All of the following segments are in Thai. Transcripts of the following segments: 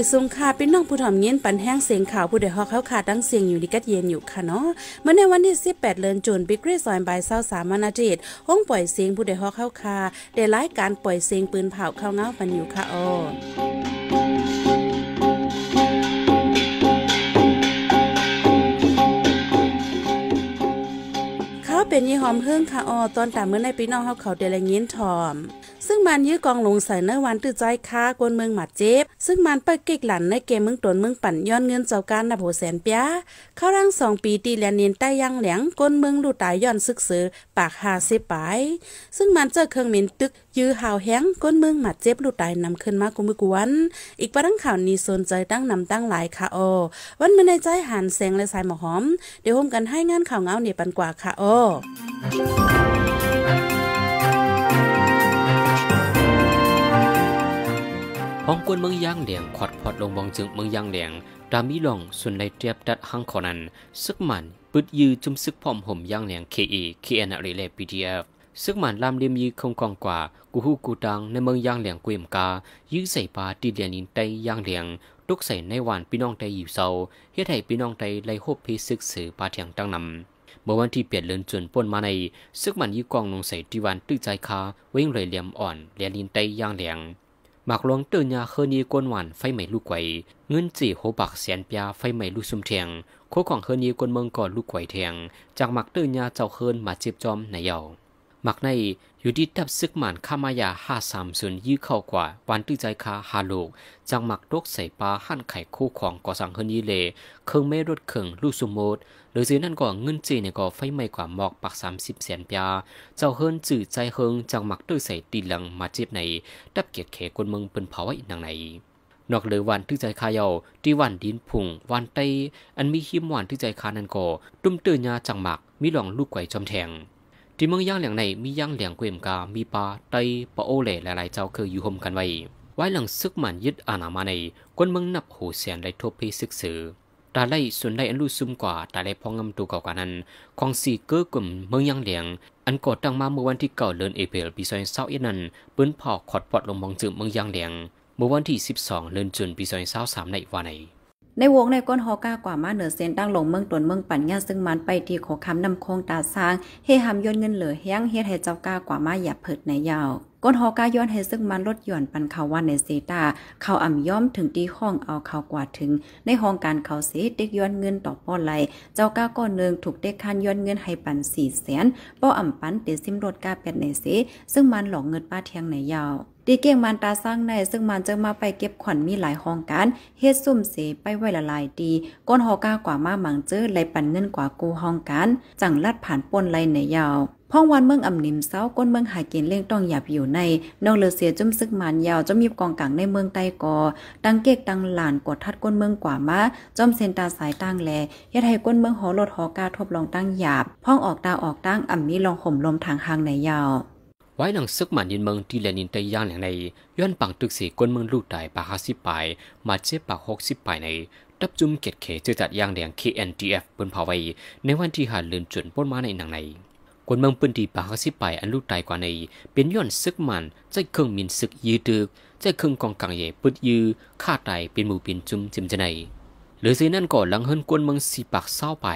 ยสุงค่ะเป็น้องผู้ถ่อมเงียนปันแห้งเสียงข่าวผู้ใดฮอกเขาขาดดังเสียงอยู่ดีกัดเย็นอยู่ค่ะเนาะเมื่อในวันที่ 18เดือนจุนบิกเรซอยบายเศร้าสามนาทิตห้องปล่อยเสียงผู้ใดฮอกเขาขาได้รายการปล่อยเสียงปืนเผาเข้าเงาปันอยู่ค่ะอ๋อเป็นยี่หอมเฮิ่งค่ะออตอนตามเมื่อในปีน้องเขาเขาเดลเงี้ยนถ่อมซึ่งมันยื้อกองลงใส่เนื้อวันตื้อใจค้ากวนเมืองหมัดเจ็บซึ่งมันไปเก็กหลันในเกมเมืองตนเมืองปั่นย้อนเงินเจ้าการนับโหแสนเปียเข้าร่างสองปีตีแลนินใต้ย่างเหลียงกวนเมืองลู่ตายย้อนซึกซื้อปากหาเสปาย ซึ่งมันเจอเครื่องมินตึกยื้อหาวแห้งกวนเมืองหมัดเจ็บลู่ตายนำขึ้นมากุมือกวนอีกประดังข่าวนี้สนใจตั้งนำตั้งหลายค่ะโอวันเมื่อในใจหันแสงและสายหมอหอมเดี๋ยวโฮมกันให้งานข่าวเงาเนี่ยปันกว่าค่ะโอของกวนเมืองย่างเดลียงขอดพอดลงบองจึงเมืองย่างเดลียงดามีลองส่วนในเตียบดัดหังขอนั้นซึกมันปืดยือจุมซึกพร้อมห่มย่างเหลียง KE KN รีเลปีดีเอฟซึกมันลามเลียมยือคงกองกว่ากูฮูกูดังในเมืองย่างเหลียงกุยมกายื้อใส่ปลาตีเลียนินไตย่างเหลียง ลุกใส่ในหวานพี่น้องไตอยู่เซาเฮ็ดให้พี่น้องไตไล่โฮบเพซึกสือปลาเถียงตั้งนำเมื่อวันที่เปลี่ยนเลือนจนป่นมาในซึกมันยี่กองลงใส่ที่วันตื้อใจคาเว้งเลยเหลี่ยมอ่อนเลียนินไตย่างเหลียงหมากหลวงตื่นยาเคนีกวนหวานไฟไหม้ลูกไก่เงินจีโหบักเสียนปยาไฟไหม้ลูกซุมเทียงโคของเคนีกวนเมืองก่อนลูกไก่เทียงจากหมักตื่นยาเจ้าเคินมาจีบจอมในเยามักในอยู่ดีดับซึกหมันข้ามายาห้าสามส่วนยื้อเข้ากว่า วันตื้อใจคาฮาโลก จังหมักรกใส่ปลาหั่นไข่คู่ของก่อสังเฮนีเล เครื่องเมรถเครื่องลูกสุโมดหรือซื้อนั่นก่อเงินจีเนี่ยก่อไฟไหม้กว่าหมอกปักสามสิบแสนปียเจ้าเฮินจื่อใจเฮิงจังหมักตื้อใส่ตีหลังมาเจ็บใน ดับเกียดเขกวนเมืองเป็นเผาไว้หนังไหน นอกเลยวันที่ใจคาเยาที่วันดินพุงวันไตอันมีหิมวันที่ใจคานันก่อตุ้มเตือนยาจังหมักมีหลองลูกไก่จอมแทงที่เมืองย่างเหลียงในมีย่างเหลียงเกวมกา มีปลาไตปลาโอเล่หลายๆ เจ้าเคยอยู่ห่มกันไว้ ไว้หลังซึกมันยึดอาณามาในวนเมืองนับหูเสียนได้ทบพีศึกสือตาไล่ส่วนได้อันรู้ซุ่มกว่าตาไล่พองงำตัวเก่ากว่านั้นของสี่เกื้อกลุ่มเมืองย่างเหลียง อันก่อตั้งมาเมื่อวันที่เก้าเดือนเอพิลปีซอยเศร้าเอ็ดนั้นปืนผ่อขอดปอดลงมองจึงเมืองย่างเหลียง เมื่อวันที่สสิบองเดือนจุนปีซอยเศร้าสามในวันในในวงในก้นฮอกากว่ามาเหนือเซนตั้งลงเมืองตนเมืองปัญญาซึ่งมันไปที่ขอคำนำโคงตาสร้างเฮหามย่นเงินเหลือแห้งเฮ็ดให้เจ้ากากว่ามาอย่าเผิดในยาวก้นฮอกาย้อนให้ซึ่งมันลดหย่อนปันเขาว่าในเซตาเขาอ่ำย่อมถึงตีห้องเอาเขากว่าถึงในห้องการเขาเสเด็กย้อนเงินต่อป้อไหลเจ้าก้าก้อนหนึ่งถูกเด็กคันย้อนเงินให้ปันสี่แสนป้ออ่ำปันเตซิมรถกาแปดในเซซึ่งมันหลอกเงินป้าเทียงในยาวดีเก่งมันตาสร้างในซึ่งมันจะมาไปเก็บขวัญมีหลายห้องการเฮ็ดซุ่มเสไปไว้ละลายดีก้นหอก้ากว่ามาหมังเจอไหลปันเงินกว่ากูห้องการจังลัดผ่านปนไหลในยาวพ่องวันเมืองอ่ำนิมเซาก้นเมืองหายเกินเล่งต้องหยาบอยู่ในนอกเลือเสียจุ่มซึกมันยาวจะมยีบกองกลางในเมืองใต้กอตังเกกตังหลานกดทัดก้นเมืองกว่ามาจอมเซนตาสายตั้งแลยฮไทยก้นเมืองหอรถหอกาทบลองตั้งหยาบพ่องออกตาออกตั้งอ่ำมีลองห่มลมทางหางในยาวไว้หลังซึกมันยินเมืองที่แลนินใตย่างแหล่งในย้อนปังตึกสีก้นเมืองลูกตายปาฮาสิปายมาเจ็บปากหกสิบปายในดับจุ่มเกตเขจะจัดย่างแดง KNDF ็นเผาไว้ในวันที่หาเลือนจุนป้นมาในหนังในคนเมืองปืนดีปากสิไปอันลูกตายกว่าใน เป็นย้อนซึกมันใจเครื่องมินซึกยืดดึกใจเครื่องกองกลางใหญ่ปืดยือฆ่าตายเป็นหมู่เป็นจุ่มจิมจะในหรือสีนั่นก่อนหลังเฮิรนกวนเมืองสีปากเศร้าไป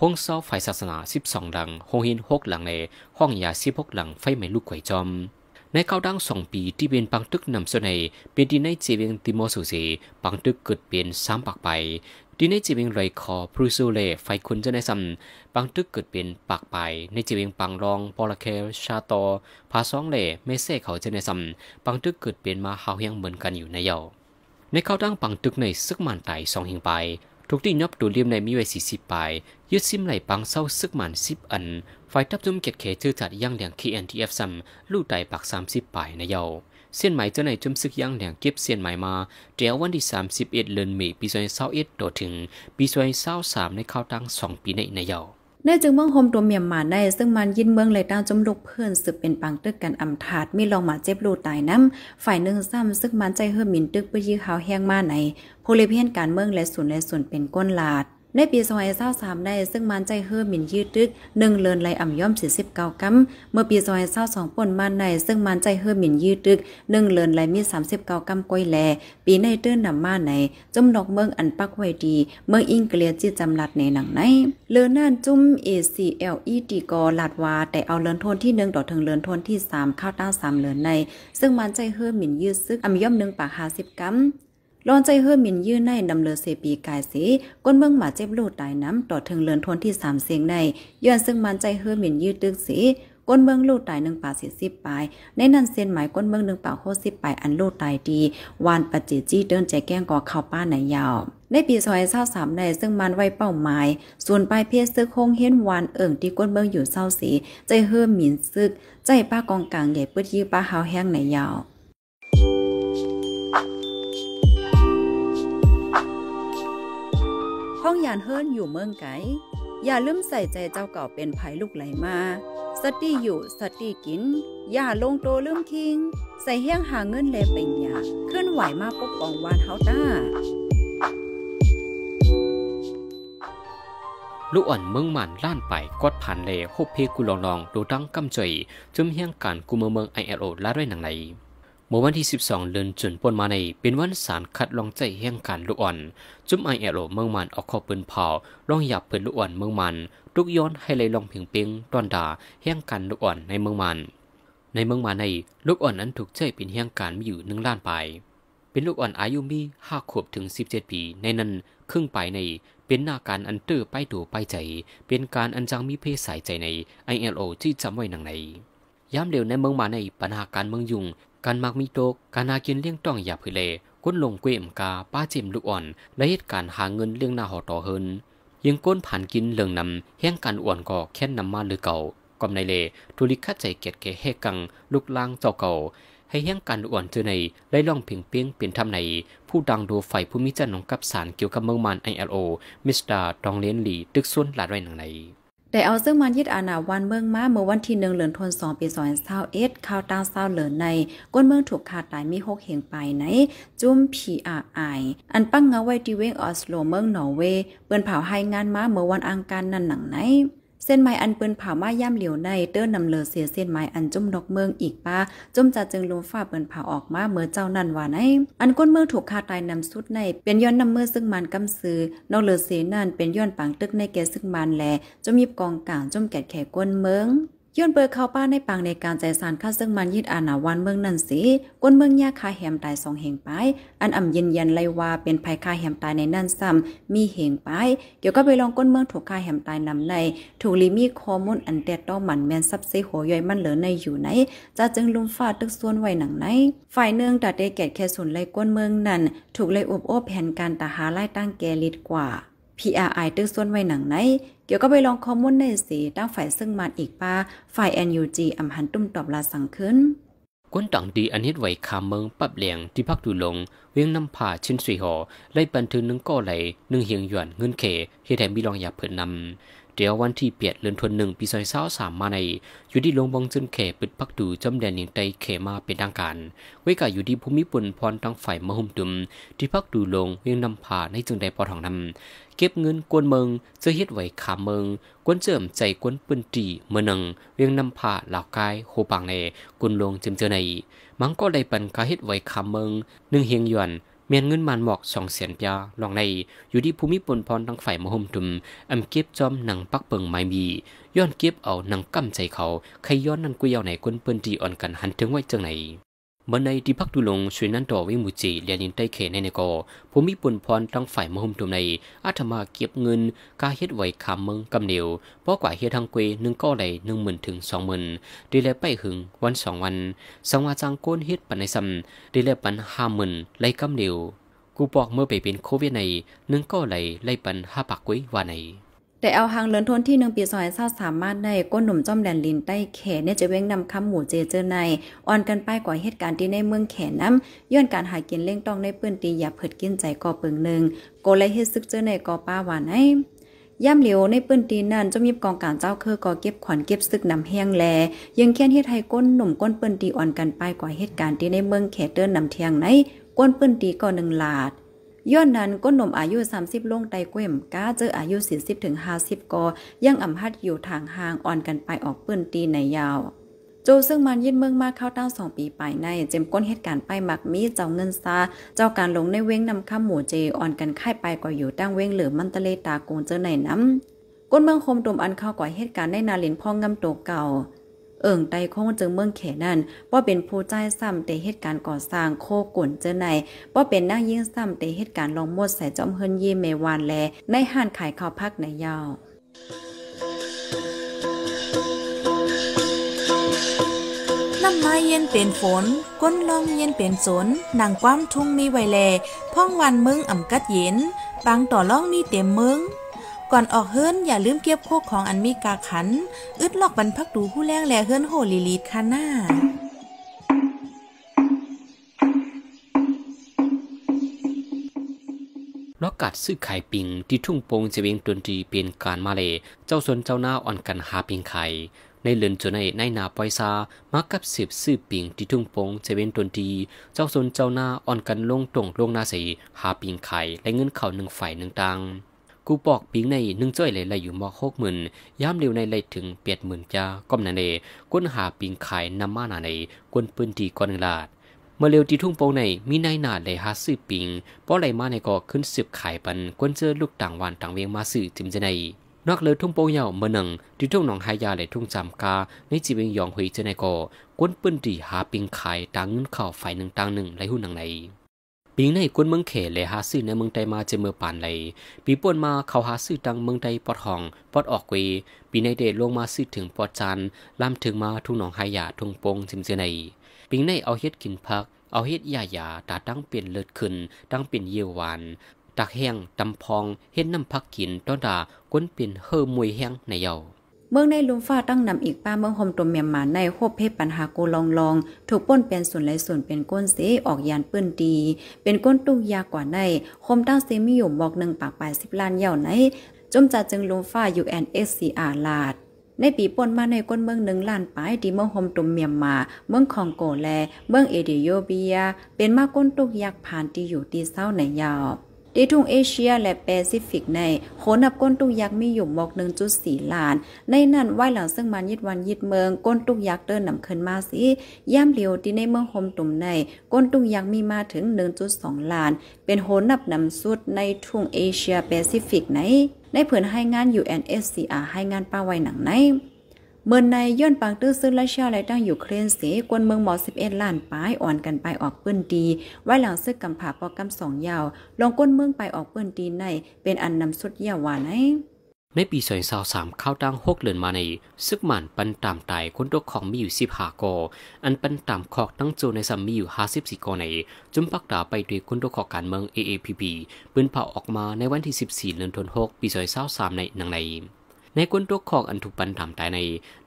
ห้องเศร้าไฟศาสนาสิบสองหลังห้องหินหกหลังในห้องยาสิบหกหลังไฟไหม้ลูกไข่จอม ในเก้าดังสองปีที่เป็นปังตึกนำเสนอเป็นที่ในเจวียงติโมสุเซปังตึกเกิดเป็นสามปากไปดีในจีวิงไรคอพรูซูเลไฟคุณจะในสัมปังตึกเกิดเป็นปากไปในจีวิงปังรองปอลเคชาตอพาซองเลเมเซเขาจะในสัมปังตึกเกิดเป็นมาเฮาเฮียงเหมือนกันอยู่ในเยาในเขาตั้งปังตึกในซึกมันไตสองหิงไปทุกที่นับตัวเลียมในมีไว้สี่สิบปายยึดซิมไหลปังเศร้าซึกมันสิบอันไฟทับจุ่มเกตเขชื่อจัดย่างเดียงคีเอ็นทีเอฟซัมลู่ไตปากสามสิบปายในเยาเส้นไหมเจ้าหนจุมซึกยังแหลงเก็บเส้นไหมมาเดียววันที่ 31 เดือนเมษปี2021ต่อถึงปีาส2 3ในข้าวตั้ง2ปีในในเยาน่าจึงเมืองโฮมตัวเมียมมาในซึ่งมันยินเมืองเลยต้าจมลูกเพื่อนสืบเป็นปังตึกกันอำถาดมีลองมาเจ็บลูตายน้ำ ฝ่ายหนึ่งซ้ำซึ่งมันใจเฮือมินตึกปยื้อเขาแห้งมาในโพลิเพียนการเมืองและ่วนและ่วนเป็นก้นลาดในปีอาสามได้ ซึ่งมันใจเฮือหมิ่นยืดดึกงเลินไหลอ่ำย่อมสสี่ิบเก้าเมื่อปีอ้าสองปนมาใน ซึ่งมันใจเฮือหมิ่นยืดดึกงเลินไหลมีบเก้าก้อยแล ปีในตื้นนำมาในจุ่มดอกเมืองอันปักไว้ดี เมืองอิงเกลียจีจำลัดในหนังในเลือนน่านจุ่มเเออีลอี e ีกอลาดวาแต่เอาเลินทนที่หงต่อถึงเลินทนที่สามข้าวตั้งมเลินใน ซึ่งมันใจเฮือหมิ่นยืดซึกอ่ำย่อมหนึ่งปากหาิบกัมลอนใจเฮือมินยื่นในนำเลอเซปีกายสีก้นเมืองหมาเจ็บลูดตายน้ำต่อถึงเลือนทนที่สามเสียงในย้อนซึ่งมันใจเฮือมินยื่นตึกสีก้นเมืองลูดตายหนึ่งป่าสิสิบปลายในนันเซียนหมายก้นเมืองหนึ่งป่าโคสิบปลายอันลูดตายดีวานปัจจิจี้เดินใจแก้งก่อข้าป้าไหนยาวในปีซอยเศร้าสามในซึ่งมันไว้เป้าหมาย ส่วนปลายเพียซึกคงเห็นวานเอิ่งที่ก้นเมืองอยู่เศร้าสีใจเฮือหมินซึก ใจป้ากองกลางใหญ่ปื้ดยี่ป้าเฮาแห้งไหนยาว้องยานเฮิรนอยู่เมืองไก อย่าลืมใส่ใจเจ้าเก่าเป็นภัยลูกไหลมา สติอยู่สติกิน อย่าลงโตลืมคิง ใส่เฮี้ยงหาเงินเลเป็นยาเคลื่อนไหวมาปกป้องวานเฮาต้า ลูกอ่อนเมืองหมันล้านไปกดผ่านเลฮบเพกุลองลองดูดังกำจ่อยจุ่มเฮี้ยงการกุมเมืองไอเอโอลาด้วยหนังไหนเมื่อวันที่ 12เดือนจุนปนมาใน เป็นวันสารคัดลองใจแห่งการลูกอ่อน จุ่มไอแอโลเมืองมันออกข้อปืนเผาล่องหยับเปิดลูกอ่อนเมืองมันลุกย้อนให้เลยลองเพียงเพียงตอนดาแห่งการลูกอ่อนในเมืองมันในเมืองมาในลูกอ่อนนั้นถูกใจเป็นแห่งการมีอยู่หนึ่งล้านไปเป็นลูกอ่อนอายุมีห้าขวบถึงสิบเจ็ดปี ในนั้นครึ่งไปในเป็นหน้าการอันเตอร์ไปดูไปใจ เป็นการอันจังมีเพศสายใจในไอเอลโอที่จำไว้หนังในย้ำเร็วในเมืองมาในปัญหาการเมืองยุ่งการมักมีโตกการนากินเลี้ยงต้องอย่าเพืเลก้นลงเกวมกา ป้าจิมลูกอ่อนและเหตุการหาเงินเลี้ยงหน้าหอต่อเฮินยิงก้นผ่านกินเลืองนำแห้งการอ่วนก่อแค้นนำมาหรือเก่ากอมในเลทุลิคัดใจเกียดเกเฮกัง ลูกลางเจ้าเก่า ให้แห้งการอ่วนเจอใน ได้ล่องเพียงเปียงเป็นทำใน ผู้ดังดูไฟผู้มิจันของกับสารเกี่ยวกับเมืองมันไอเอลโอมิสเตอร์ตองเลนลีตึกส่วนหลาดไว้หนังในได้เอาซึ่งมันยึดอาณาวันเมืองมาเมื่อวันที่หนึ่งเหลือนทนสองปีสองเศร้าเอ็ดข้าวตาเศร้าเหลือนในก้นเมืองถูกขาดตายมีหกเหงไปในจุ้มพีอาไออันปั้งเงาไว้ที่เวงออสโลเมืองนอร์เวย์เปิ้นเผาให้งานมาเมื่อวันอังคารนั่นหนังไหนเส้นไม้อันปืนผามาย่ำเหลียวในเติ้นนำเลอเสียเส้นไม้อันจุ่มนกเมืองอีกป้าจุ่มจะจึงลมฝ่าเปินผาออกมาเมื่อเจ้านั่นว่าไนอันก้นเมืองถูกฆ่าตายนำสุดใน เป็นย้อนนำเมื่อซึ่งมันกำซื้อนอกเลอเสียนั่นเป็นย้อนปังตึกในแกซึ่งมันแลจุ่มยิบกองกลางจุ่มแกดแขกก้นเมืองย้อนเบอร์เข้าป้าในปางในการใจสารข้าซึ่งมันยืดอาณาวันเมืองนั่นสิกวนเมืองยาคาแหมตายสองเหงไปอันอ่ำเย็นยันเลยว่าเป็นภัยคาแหมตายในนั่นซ้ำมีเหงไปเกี่ยวก็ไปลองก้นเมืองถูกคาแหมตายนำในถูกลิมีคอมุนอันเดดต้องหมันแมนซับซีหัวย่อยมันเหลือในอยู่ไหนจะจึงลุมฟาดตึกส่วนไว้หนังไหน ฝ่ายเนืองดัดเดแกตแค่สุนเลยก้นเมืองนั่นถูกเลยอบโอบแผนการตาหาไล่ตั้งแกลิดกว่า PRI ตึกส่วนไว้หนังไหนเกี่ยวก็ไปลองคอมมอนในสีตั้งฝ่ายซึ่งมันอีกป้า ฝ่ายอนยูจีอำหันตุ้มตอบลาสังขึ้นก้นต่างดีอันเฮ็ดไหวคาเมืองปับเหลียงที่พักดูลง เวียงน้ำผ่าชิ้นสีหอไล่ปันทึนนึงก้อไหลนึ่งเฮียงหยวนเงินเขเฮ็ดใหมีลองอยากเผินนำเดียววันที่เปียดเลือนทวนหนึ่งปีซอยเศร้าสามมาใน อยู่ที่ลงบองจึงเขปิดพักดูจำแดนยิงไตเขมาเป็นทางการ ไว้กับอยู่ที่ภูมิปุ่นพรทางฝ่ายมหุมดุม ที่พักดูลง เวียงนำผาในจึงไดพอทองนำเก็บเงินกวนเมืองเสื้อเฮ็ดไหวขาเมืองกวนเจิมใจกวนปืนตีเมืองหนึ่งเวียงนำผาหลากายโคปังในกวนลงจึงเจอในมังก็ได้ปันกาเฮ็ดไหวขาเมือง หนึ่งเฮียงหยวนเมียนเงินมันหมอกสองเสียนปียลองในอยู่ที่ภูมิปนพรทางฝ่ายมหมทุมอำเก็บจอมหนังปักเปิงไม้มีย้อนเก็บเอาหนังกั้มใจเขาใครย้อนนั่นกุยเอาไหนคนเปิ้นที่อ่อนกันหันถึงไว้จังไหนมันในี่พักดูลงช่วยนั่นต่อวิมุจิเลียนินใต้เขในในกอผมมีปุ่นพรตั้งฝ่ายมหุมตุมในอาธมาเก็บเงินกาเฮ็ดไว้ำมเมืองกำเนียวเพราะกว่าเฮ็ดทางเกวหนึ่งก้อไหลหนึ่งหมื่นถึงสองหมื่นดีแลไปหึงวันสองวันสังวาจังโกนเฮ็ดปันในซ้ำดีแลปันห้าหมื่นไล่กำเนียวกูบอกเมื่อไปเป็นโควิดในหนึ่งก้อไหลไล่ปันห้าปากกุ้ยว่าในแต่เอาหางเลินทนที่หนึ่งปีซอยเศร้าสามารถในก้นหนุ่มจอมแดนลินใต้แขนเนี่ยจะเว้งนำคำหมู่เจเจอในอ่อนกันไปกว่าเหตุการณ์ที่ในเมืองแขนน้ำย้อนการหากินเล่งต้องในปื้นตีอย่าเผิดกินใจก่อเปิงหนึ่งโกเลยเฮ็ดซึกเจอในก่อป้าหวานไอย่ำเหลียวในปื้นตีนั่นจมีบกองการเจ้าเคือก่อเก็บขวัญเก็บซึกนำแห้งแล ยังเคียนเฮ็ดให้ก้นหนุ่มก้นปื้นตีอ่อนกันไปกว่าเหตุการณ์ที่ในเมืองแขเดินนำเทียงในก้นปื้นตีก่อหนึ่งหลาดย้อนนั้นก้นหนุ่มอายุ 30ลงไตเกวมก้าเจออายุ 40ถึง50กอยังอ่ำฮัดอยู่ทางห่างอ่อนกันไปออกปืนตีในยาวโจซึ่งมันยึดเมืองมาเข้าตั้งสองปีไปใน เจมก้นเหตุการณ์ไปหมักมีเจ้าเงินซาเจ้าการลงในเว้งนำข้ามหมู่เจอ่อนกันค่ายไปก่ออยู่ตั้งเว้งเหลือมันตะเลตากงเจอในน้ำก้นเมืองคมตุมอันเข้าก่อเหตุการณ์ในนาลินพองงำโตเก่าเอิงไตข้องจึงเมืองเขนั้นว่เป็นผู้ใจซ้ำแต่เหตุการณ์ก่อสร้างโคกุ่นเจอในว่เป็นนั่งยิ่งซ้ำแต่เหตุการณ์ลองมดใส่จอมเฮินยี่เมวานแล ในห้านขายข้าวพักในยาว น้ำไม้เย็นเป็นฝนก้นลองเย็นเป็นสนนางความทุ่งมีไวแลพ่องวันมึงอ่ำกัดเย็นบางต่อล่องมีเต็มมึงก่อนออกเฮร์นอย่าลืมเก็บโคกของอันมีกาขันอึดลอกบรรพักดูผู้แรงแลเฮร์นโหลีลีดค่ะหน้าลอกกัดซื้อไข่ปิงที่ทุ่งโปงเจวงดนตรีเป็นการมาเล เจ้าสนเจ้าหน้าอ่อนกันหาปิงไข่ในเลือนจนในในนาปอยซามากับสืบซื้อปิงที่ทุ่งปงเจเวนตนดีเจ้าสนเจ้าหน้าอ่อนกันลงตรงลงนาสีหาปิงไข่และเงินเข่าหนึ่งฝ่ายหนึ่งตังกูปอกปิงในหนึ่งจ้อยเลยไหลอยู่มอกหกหมื่นย้ำเร็วในไหลถึงเปียดหมื่นจ้าก้มนาเนก้นหาปิงขายนำมาหนาในก้นปืนดีก้อนลาดเมื่อเร็วที่ทุ่งโปงในมีนายนาดเลยหาซื้อปิงเพราะไหลมาในก็ขึ้นสืบขายปันก้นเจอลูกต่างวันต่างเวียงมาซื้อจิมจะใน นอกเลยทุ่งโปงเยาเมื่อหนึ่งที่ทุ่งหนองหายาเลยทุ่งจำกาในจีเวียงยองหุยจะในก็ก้นปืนดีหาปิงขายต่างเงินข่าวฝ่ายหนึ่งต่างหนึ่งไหลหุ่นหนังในปีในกวนเมืองเขตเลยหาซื้อในเมืองไทยมาเจเมือปานเลยปีป่วนมาเขาหาซื้อดังเมืองไทยปอดห้องปอดออกวีปีในเดชลงมาซื้อถึงปอดจันลามถึงมาทุ่งหนองหายาทุ่งโปงจิมเจในปีในเอาเฮ็ดกินพักเอาเฮ็ดยายาตาตั้งเปลี่ยนเลิศขึ้นตั้งเปลี่ยนเยี่ยวหวานตักแห้งตำพองเฮ็ดน้ำพักกินต้นดาก้นเปลี่ยนเฮ่อมวยแห้งในเยาเมืองในลุมฟ้าตั้งนำอีกป้าเมืองหมตมเมียมมาในโคบเพศปัญหาโกลองลอง ถูกป้นเป็นส่วนไหลส่วนเป็นก้นเสออกยานปื้นดี เป็นก้นตุ้งยากว่าในโคมตั้งเซมิยูมบอกหนึ่งปากปลายสิบล้านเย่าไหนจมจ่าจึงลุมฟ้า UNSCR ลาด ในปีป่นมาในก้นเมืองหนึ่งล้านปลายที่เมืองโฮมตุมเมียมมา เมืองคองโกแลเมืองเอเดียโยเบีย เป็นมาก้นตุกยักผ่านที่อยู่ที่เศร้าในยาวดีทุงเอเชียและแปซิฟิกในโขนับก้นตุกยักษ์มีอยู่มอก1.4 ล้าน ในนั้น ไว้หลังซึ่งมันยิดวันยิดเมืองก้นตุกยักษ์เดินนำขึ้นมาสิ ย่ามเหลียว ที่ในเมืองโฮมตุ่มในก้นตุกยักษ์มีมาถึง 1.2 ล้าน เป็นโขนับนำสุดในทุ่งเอเชียแปซิฟิกในในเผื่อให้งาน UNSCR ให้งานป้าไว้หนังในเมื่อในย่นปางตื้อซึ่งและเชี่ยไรตั้งอยู่เครนเสกวนเมืองหมอ11ล้านป้ายอ่อนกันไปออกเปื้นดีไว้หลังซึกกำผาปอกกำสองยาว ลงก้นเมืองไปออกเปื้นดีในเป็นอันนำสุดเยาวานัยในปีอสามเข้าตั้งหกเหลือนมาใน ซึกหมันปันตามตายคนตัวของมีอยู่สิบหากออันปันตามขอกตั้งโจในสัมมีอยู่ห้าสิบสี่กอในจุมปักดาไปด้วยคนตัวของการเมือง AAPP ปืนเผาออกมาในวันที่สสิบี่เลือนหกนีสอมปาวสามในหนังในในก้นตัวขอกอันถูกปันตามตายใน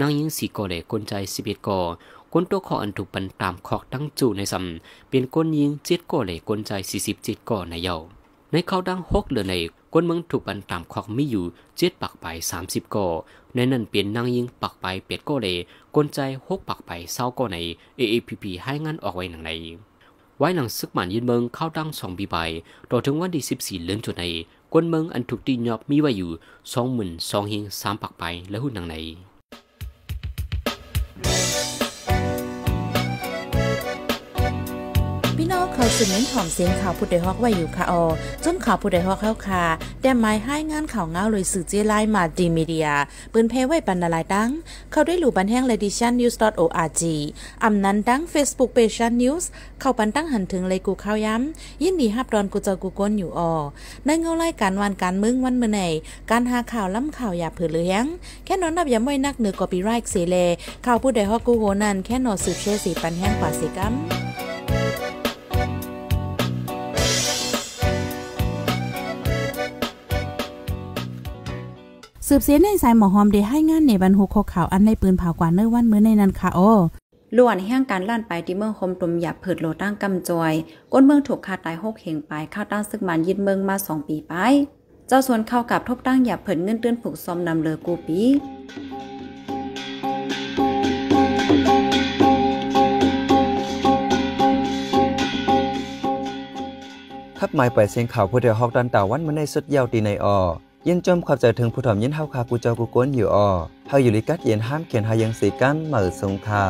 นางยิงสีก่อเยกนใจสิบเอ็ดก่อก้นตัวขอกอันถูกปันตามขอกตั้งจู่ในซำเป็นก้นยิงเจ็ดก่อเยกนใจสี่สิบเจ็ดก่อในเยาในเขาดังหกเลือในก้นเมืองถูกปันตามขอกมีอยู่เจ็ดปักไปสามสิบก่อในนั้นเปลี่ยนนางยิงปักไปเป็ดก่อเยกนใจหกปักไปเศร้ากอใน AAPP ให้งานออกไว้หนังใน ไว้หนังซึกหมันยืนเมืองเข้าดังสองบีใบต่อถึงวันที่สสิบี่เลื่อนจุดในกวนเมืองอันถูกตีหยอบมีไว้อยู่ สองหมื่นสองเฮงสามปักไปและหุ้นหนังไหนสุดเน้นถ่อมเสียงข่าวผู้ใดฮอกไว้อยู่ค่ะออจนข่าวผู้ใดฮอกเข้าค่ะแต่หมายให้งานข่าวเงาเลยสื่อเจไลมาดีมีเดียปืนเพไว้ปันลาลายดังเข้าได้หลู่บันแห้งเลดิชันนิวส์ .org อำนั้นดัง Facebook p a g e นิวส์เข้าปันตั้งหันถึงเลยกูเข่าย้ำยินดีฮับดอนกูเจอกูก้นอยู่ออในเงาไล่การวันการมึงวันเมื่อไหนการหาข่าวล้ำข่าวอย่าเผือเลี้ยงแค่นอนนับย้ำไว้นักเหนือกอปีไรค์เสเลข่าวผู้ใดฮอกกูโหนันแค่นอนสืบเชื่อสีปันแห้งป่าสีกัมสืบเสียในสายหมอหอมได้ให้งานในบันหุกข่าว อันในปืนเผากว่าเนื้อวันมื้อในนั้นค่ะโอ้ล้วนแห่งการล่านไปที่เมืองคมตุมหยาบผืดโลตั้งกำจอยก้นเมืองถูกคาตายหกเหงไปข้าตั้งซึกมันยินเมืองมาสองปีไป เจ้าส่วนเข้ากับทบตั้งหยาบผืดเงินเตือนผูกซอมนำเลอกูปีขับไม่ไปเสียงข่าวผู้เดียวฮอกดันตาวันมัอในสุดเยาวตีในออยินจมขับใจถึงผู้ถ่อมยินเฮาคากูเจ้ากูก้นอยู่อ่อเฮาอยู่ลิกัดเย็นห้ามเขียนหายังสีกันเหมือสงคา